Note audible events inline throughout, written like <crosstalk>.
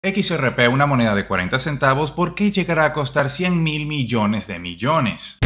XRP, una moneda de 40 centavos, ¿por qué llegará a costar 100 mil millones de millones?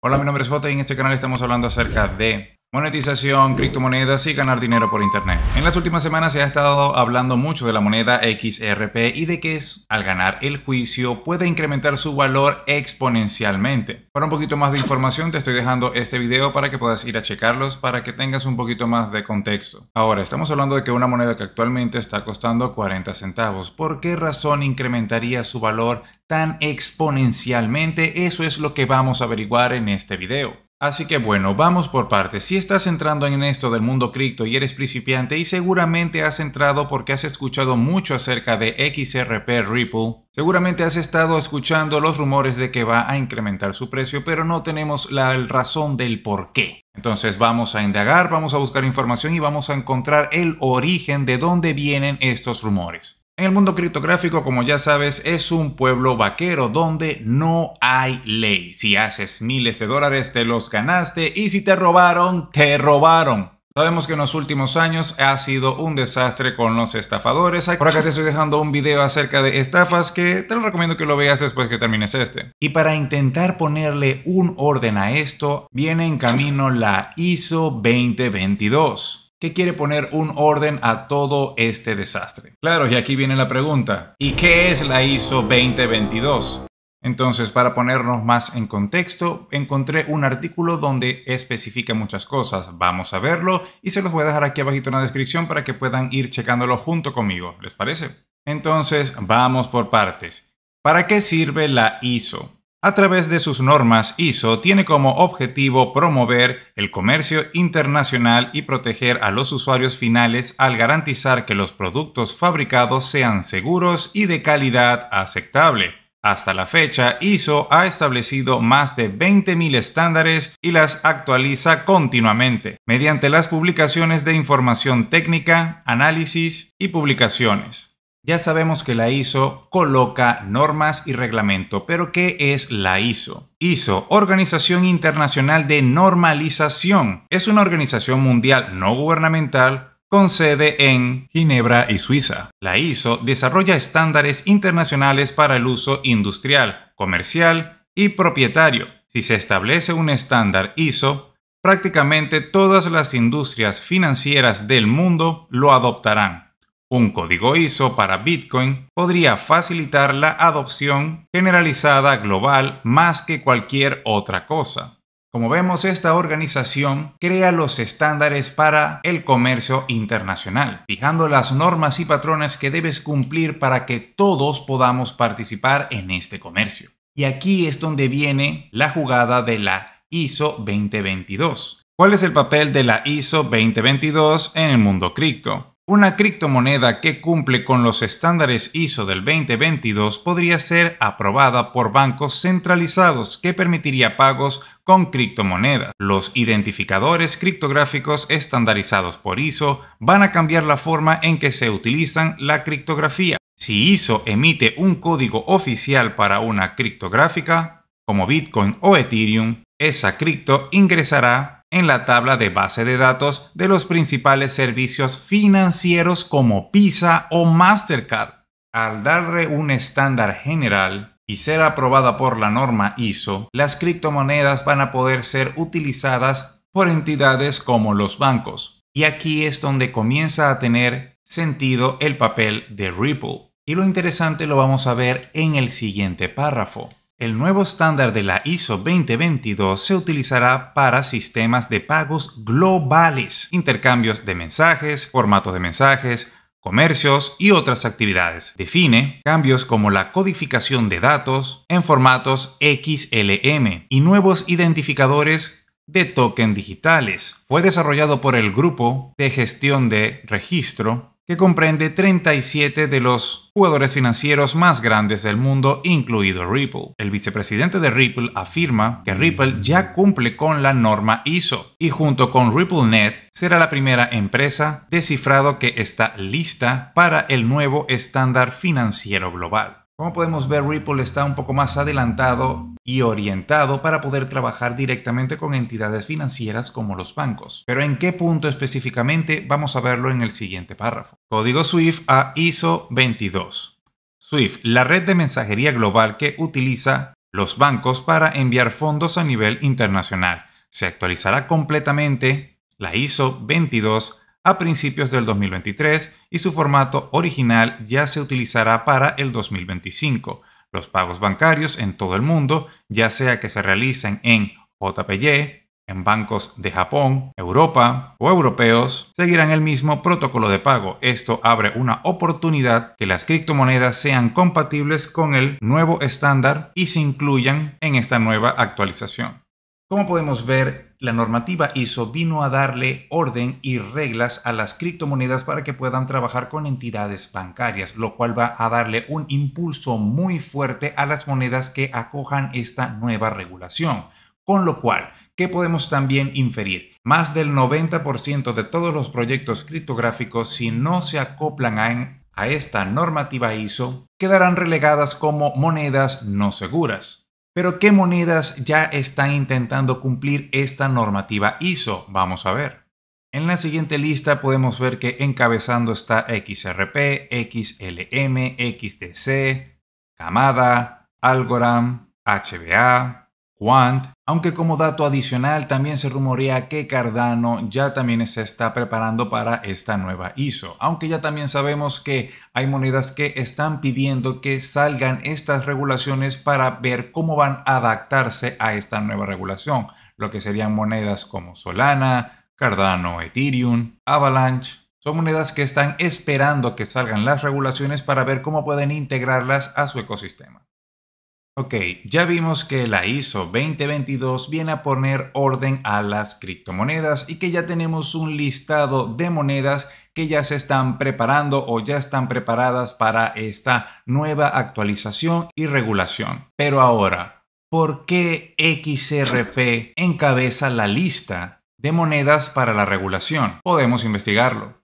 Hola, mi nombre es Jota y en este canal estamos hablando acerca de Monetización, criptomonedas y ganar dinero por internet. En las últimas semanas se ha estado hablando mucho de la moneda XRP y de que es, al ganar el juicio puede incrementar su valor exponencialmente. Para un poquito más de información te estoy dejando este video para que puedas ir a checarlos para que tengas un poquito más de contexto. Ahora, estamos hablando de que una moneda que actualmente está costando 40 centavos. ¿Por qué razón incrementaría su valor tan exponencialmente? Eso es lo que vamos a averiguar en este video. Así que bueno, vamos por partes. Si estás entrando en esto del mundo cripto y eres principiante y seguramente has entrado porque has escuchado mucho acerca de XRP Ripple, seguramente has estado escuchando los rumores de que va a incrementar su precio, pero no tenemos la razón del por qué. Entonces vamos a indagar, vamos a buscar información y vamos a encontrar el origen de dónde vienen estos rumores. En el mundo criptográfico, como ya sabes, es un pueblo vaquero donde no hay ley. Si haces miles de dólares, te los ganaste y si te robaron, te robaron. Sabemos que en los últimos años ha sido un desastre con los estafadores. Por acá te <laughs> estoy dejando un video acerca de estafas que te lo recomiendo que lo veas después que termines este. Y para intentar ponerle un orden a esto, viene en camino la ISO 2022 que quiere poner un orden a todo este desastre. Claro, y aquí viene la pregunta, ¿y qué es la ISO 2022? Entonces, para ponernos más en contexto, encontré un artículo donde especifica muchas cosas. Vamos a verlo y se los voy a dejar aquí abajito en la descripción para que puedan ir checándolo junto conmigo. ¿Les parece? Entonces, vamos por partes. ¿Para qué sirve la ISO? a través de sus normas ISO, tiene como objetivo promover el comercio internacional y proteger a los usuarios finales al garantizar que los productos fabricados sean seguros y de calidad aceptable. Hasta la fecha, ISO ha establecido más de 20.000 estándares y las actualiza continuamente mediante las publicaciones de información técnica, análisis y publicaciones. Ya sabemos que la ISO coloca normas y reglamento, pero ¿qué es la ISO? ISO, Organización Internacional de Normalización, es una organización mundial no gubernamental con sede en Ginebra y Suiza. La ISO desarrolla estándares internacionales para el uso industrial, comercial y propietario. Si se establece un estándar ISO, prácticamente todas las industrias financieras del mundo lo adoptarán. Un código ISO para Bitcoin podría facilitar la adopción generalizada global más que cualquier otra cosa. Como vemos, esta organización crea los estándares para el comercio internacional, fijando las normas y patrones que debes cumplir para que todos podamos participar en este comercio. Y aquí es donde viene la jugada de la ISO 2022. ¿Cuál es el papel de la ISO 2022 en el mundo cripto? Una criptomoneda que cumple con los estándares ISO del 2022 podría ser aprobada por bancos centralizados que permitiría pagos con criptomonedas. Los identificadores criptográficos estandarizados por ISO van a cambiar la forma en que se utilizan la criptografía. Si ISO emite un código oficial para una criptográfica, como Bitcoin o Ethereum, esa cripto ingresará en la tabla de base de datos de los principales servicios financieros como PISA o Mastercard. Al darle un estándar general y ser aprobada por la norma ISO, las criptomonedas van a poder ser utilizadas por entidades como los bancos. Y aquí es donde comienza a tener sentido el papel de Ripple. Y lo interesante lo vamos a ver en el siguiente párrafo. El nuevo estándar de la ISO 2022 se utilizará para sistemas de pagos globales, intercambios de mensajes, formatos de mensajes, comercios y otras actividades. Define cambios como la codificación de datos en formatos XLM y nuevos identificadores de token digitales. Fue desarrollado por el Grupo de Gestión de Registro que comprende 37 de los jugadores financieros más grandes del mundo, incluido Ripple. El vicepresidente de Ripple afirma que Ripple ya cumple con la norma ISO y junto con RippleNet será la primera empresa de cifrado que está lista para el nuevo estándar financiero global. Como podemos ver, Ripple está un poco más adelantado y orientado para poder trabajar directamente con entidades financieras como los bancos. Pero en qué punto específicamente vamos a verlo en el siguiente párrafo. Código SWIFT a ISO 22. SWIFT, la red de mensajería global que utiliza los bancos para enviar fondos a nivel internacional. Se actualizará completamente la ISO 22 a principios del 2023 y su formato original ya se utilizará para el 2025. Los pagos bancarios en todo el mundo, ya sea que se realicen en JPY, en bancos de Japón, Europa o europeos, seguirán el mismo protocolo de pago. Esto abre una oportunidad que las criptomonedas sean compatibles con el nuevo estándar y se incluyan en esta nueva actualización. Como podemos ver, la normativa ISO vino a darle orden y reglas a las criptomonedas para que puedan trabajar con entidades bancarias, lo cual va a darle un impulso muy fuerte a las monedas que acojan esta nueva regulación. Con lo cual, ¿qué podemos también inferir? Más del 90% de todos los proyectos criptográficos, si no se acoplan a, esta normativa ISO, quedarán relegadas como monedas no seguras. Pero ¿qué monedas ya están intentando cumplir esta normativa ISO? Vamos a ver. En la siguiente lista podemos ver que encabezando está XRP, XLM, XDC, Camada, Algorand, HBA, aunque como dato adicional también se rumorea que Cardano ya también se está preparando para esta nueva ISO, aunque ya también sabemos que hay monedas que están pidiendo que salgan estas regulaciones para ver cómo van a adaptarse a esta nueva regulación, lo que serían monedas como Solana, Cardano, Ethereum, Avalanche, son monedas que están esperando que salgan las regulaciones para ver cómo pueden integrarlas a su ecosistema. Ok, ya vimos que la ISO 2022 viene a poner orden a las criptomonedas y que ya tenemos un listado de monedas que ya se están preparando o ya están preparadas para esta nueva actualización y regulación. Pero ahora, ¿por qué XRP encabeza la lista de monedas para la regulación? Podemos investigarlo.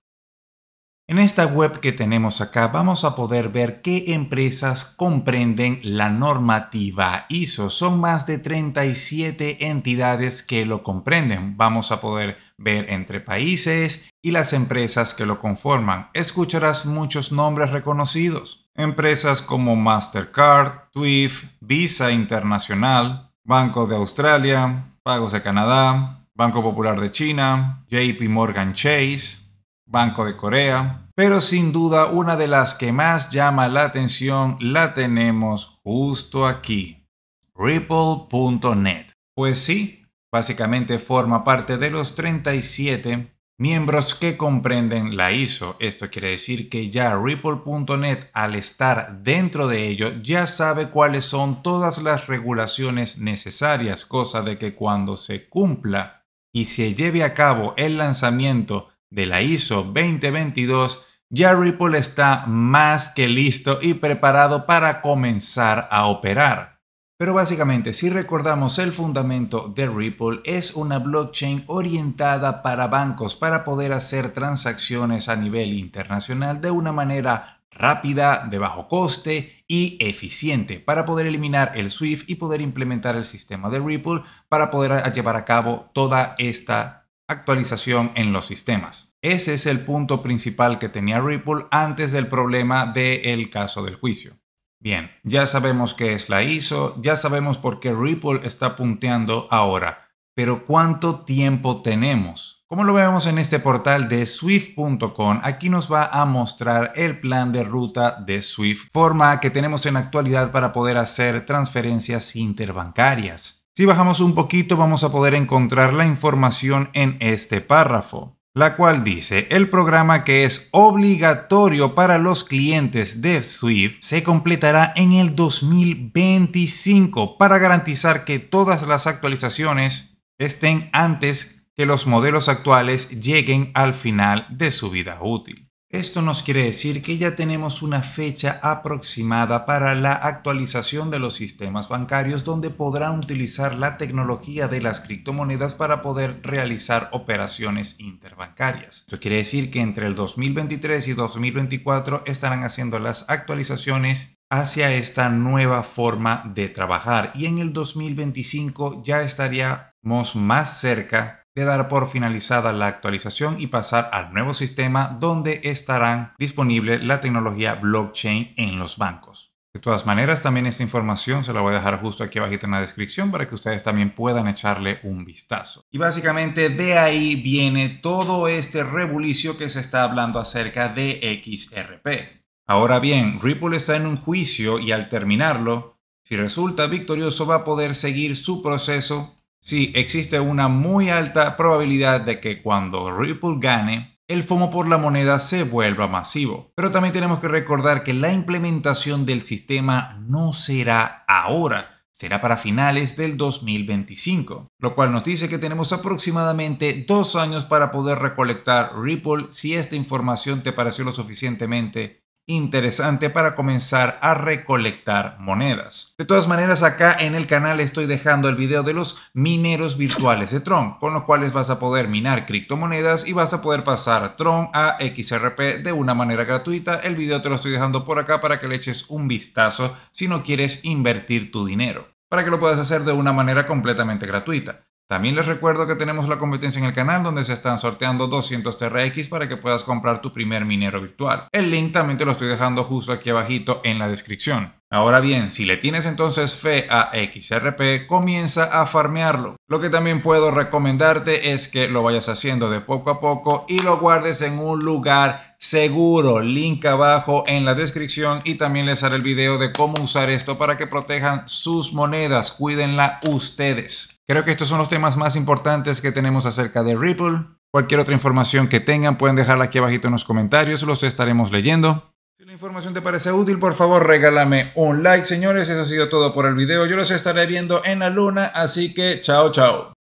En esta web que tenemos acá vamos a poder ver qué empresas comprenden la normativa ISO. Son más de 37 entidades que lo comprenden. Vamos a poder ver entre países y las empresas que lo conforman. Escucharás muchos nombres reconocidos. Empresas como Mastercard, TWIF, Visa Internacional, Banco de Australia, Pagos de Canadá, Banco Popular de China, JP Morgan Chase, Banco de Corea, pero sin duda una de las que más llama la atención la tenemos justo aquí, ripple.net. Pues sí, básicamente forma parte de los 37 miembros que comprenden la ISO. Esto quiere decir que ya ripple.net al estar dentro de ello ya sabe cuáles son todas las regulaciones necesarias, cosa de que cuando se cumpla y se lleve a cabo el lanzamiento de la ISO 2022, ya Ripple está más que listo y preparado para comenzar a operar. Pero básicamente, si recordamos el fundamento de Ripple, es una blockchain orientada para bancos para poder hacer transacciones a nivel internacional de una manera rápida, de bajo coste y eficiente para poder eliminar el SWIFT y poder implementar el sistema de Ripple para poder llevar a cabo toda esta actualización en los sistemas. Ese es el punto principal que tenía Ripple antes del problema del caso del juicio. Bien, ya sabemos qué es la ISO, ya sabemos por qué Ripple está punteando ahora, pero ¿cuánto tiempo tenemos? Como lo vemos en este portal de swift.com, aquí nos va a mostrar el plan de ruta de Swift, forma que tenemos en actualidad para poder hacer transferencias interbancarias. Si bajamos un poquito vamos a poder encontrar la información en este párrafo, la cual dice, el programa que es obligatorio para los clientes de Swift se completará en el 2025 para garantizar que todas las actualizaciones estén antes que los modelos actuales lleguen al final de su vida útil. Esto nos quiere decir que ya tenemos una fecha aproximada para la actualización de los sistemas bancarios donde podrán utilizar la tecnología de las criptomonedas para poder realizar operaciones interbancarias. Esto quiere decir que entre el 2023 y 2024 estarán haciendo las actualizaciones hacia esta nueva forma de trabajar y en el 2025 ya estaríamos más cerca de dar por finalizada la actualización y pasar al nuevo sistema donde estarán disponible la tecnología blockchain en los bancos. De todas maneras, también esta información se la voy a dejar justo aquí abajito en la descripción para que ustedes también puedan echarle un vistazo. Y básicamente de ahí viene todo este rebulicio que se está hablando acerca de XRP. Ahora bien, Ripple está en un juicio y al terminarlo, si resulta victorioso va a poder seguir su proceso Sí, existe una muy alta probabilidad de que cuando Ripple gane, el FOMO por la moneda se vuelva masivo. Pero también tenemos que recordar que la implementación del sistema no será ahora, será para finales del 2025, lo cual nos dice que tenemos aproximadamente dos años para poder recolectar Ripple si esta información te pareció lo suficientemente interesante para comenzar a recolectar monedas. De todas maneras, acá en el canal estoy dejando el video de los mineros virtuales de Tron, con los cuales vas a poder minar criptomonedas y vas a poder pasar Tron a XRP de una manera gratuita. El video te lo estoy dejando por acá para que le eches un vistazo si no quieres invertir tu dinero para que lo puedas hacer de una manera completamente gratuita. También les recuerdo que tenemos la competencia en el canal donde se están sorteando 200 TRX para que puedas comprar tu primer minero virtual. El link también te lo estoy dejando justo aquí abajito en la descripción. Ahora bien, si le tienes entonces fe a XRP, comienza a farmearlo. Lo que también puedo recomendarte es que lo vayas haciendo de poco a poco y lo guardes en un lugar seguro. Link abajo en la descripción y también les haré el video de cómo usar esto para que protejan sus monedas. Cuídenla ustedes. Creo que estos son los temas más importantes que tenemos acerca de Ripple. Cualquier otra información que tengan pueden dejarla aquí abajito en los comentarios, los estaremos leyendo. Si la información te parece útil, por favor regálame un like, señores. Eso ha sido todo por el video. Yo los estaré viendo en la luna, así que chao, chao.